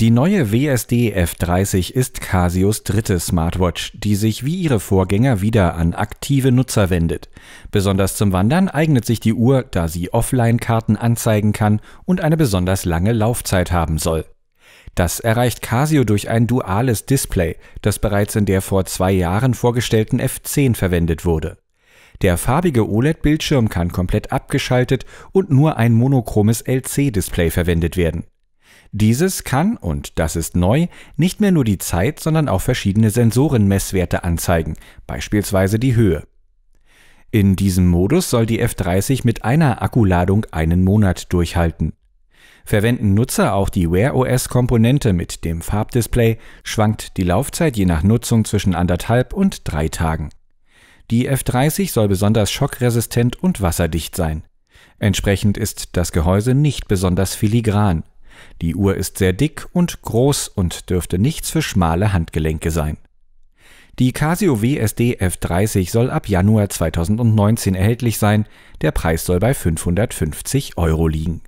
Die neue WSD F30 ist Casios dritte Smartwatch, die sich wie ihre Vorgänger wieder an aktive Nutzer wendet. Besonders zum Wandern eignet sich die Uhr, da sie Offline-Karten anzeigen kann und eine besonders lange Laufzeit haben soll. Das erreicht Casio durch ein duales Display, das bereits in der vor zwei Jahren vorgestellten F10 verwendet wurde. Der farbige OLED-Bildschirm kann komplett abgeschaltet und nur ein monochromes LC-Display verwendet werden. Dieses kann, und das ist neu, nicht mehr nur die Zeit, sondern auch verschiedene Sensorenmesswerte anzeigen, beispielsweise die Höhe. In diesem Modus soll die F30 mit einer Akkuladung einen Monat durchhalten. Verwenden Nutzer auch die Wear OS-Komponente mit dem Farbdisplay, schwankt die Laufzeit je nach Nutzung zwischen anderthalb und drei Tagen. Die F30 soll besonders schockresistent und wasserdicht sein. Entsprechend ist das Gehäuse nicht besonders filigran. Die Uhr ist sehr dick und groß und dürfte nichts für schmale Handgelenke sein. Die Casio WSD F30 soll ab Januar 2019 erhältlich sein. Der Preis soll bei 550 Euro liegen.